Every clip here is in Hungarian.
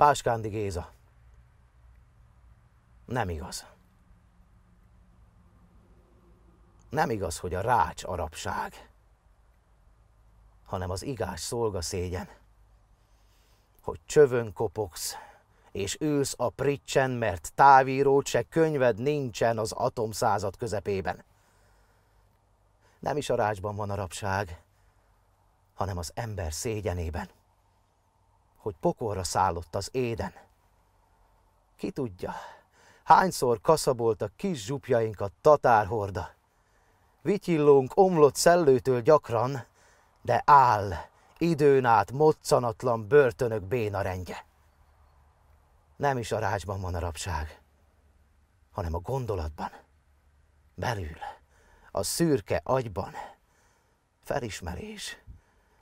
Páskándi Géza. Nem igaz. Nem igaz, hogy a rács arabság, hanem az igás szolga szégyen, hogy csövön kopogsz, és ülsz a pricsen, mert távírót se könyved nincsen az atomszázad közepében. Nem is a rácsban van a rabság, hanem az ember szégyenében hogy pokorra szállott az éden. Ki tudja, hányszor a kis zsupjainkat tatárhorda. Vityillónk omlott szellőtől gyakran, de áll időn át moccanatlan börtönök rendje. Nem is a rácsban van a rabság, hanem a gondolatban, belül, a szürke agyban, felismerés,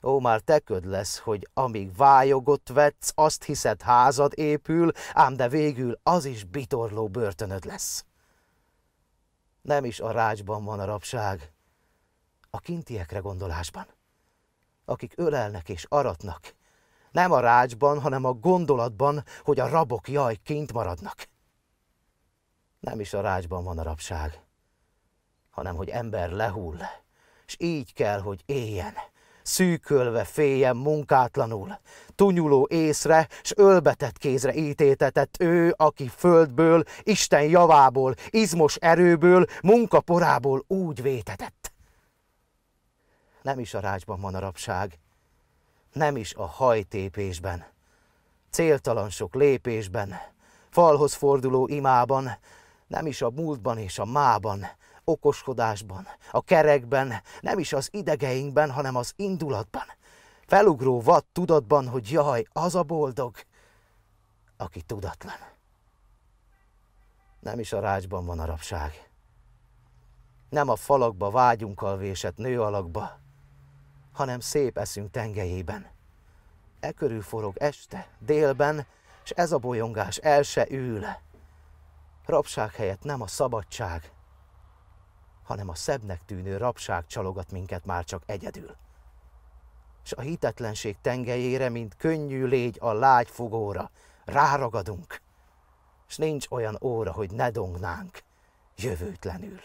Ó, már te köd lesz, hogy amíg vályogot vetsz, azt hiszed házad épül, ám de végül az is bitorló börtönöd lesz. Nem is a rácsban van a rabság, a kintiekre gondolásban, akik ölelnek és aratnak. Nem a rácsban, hanem a gondolatban, hogy a rabok jaj kint maradnak. Nem is a rácsban van a rabság, hanem hogy ember lehull, és így kell, hogy éljen, szűkölve, féljen, munkátlanul, tunyuló észre, s ölbetett kézre ítétetett ő, aki földből, Isten javából, izmos erőből, munkaporából úgy vétetett. Nem is a rácsban van a rabság, nem is a hajtépésben, céltalan sok lépésben, falhoz forduló imában, nem is a múltban és a mában, okoskodásban, a kerekben, nem is az idegeinkben, hanem az indulatban. Felugró vad tudatban, hogy jaj, az a boldog, aki tudatlan. Nem is a rácsban van a rabság. Nem a falakba vágyunkkal vésett nő alakba, hanem szép eszünk tengelyében. E körül forog este, délben, és ez a bolyongás el se ül. Rabság helyett nem a szabadság, hanem a szebbnek tűnő rabság csalogat minket már csak egyedül. és a hitetlenség tengelyére, mint könnyű légy a lágy fogóra, ráragadunk, és nincs olyan óra, hogy ne dongnánk jövőtlenül.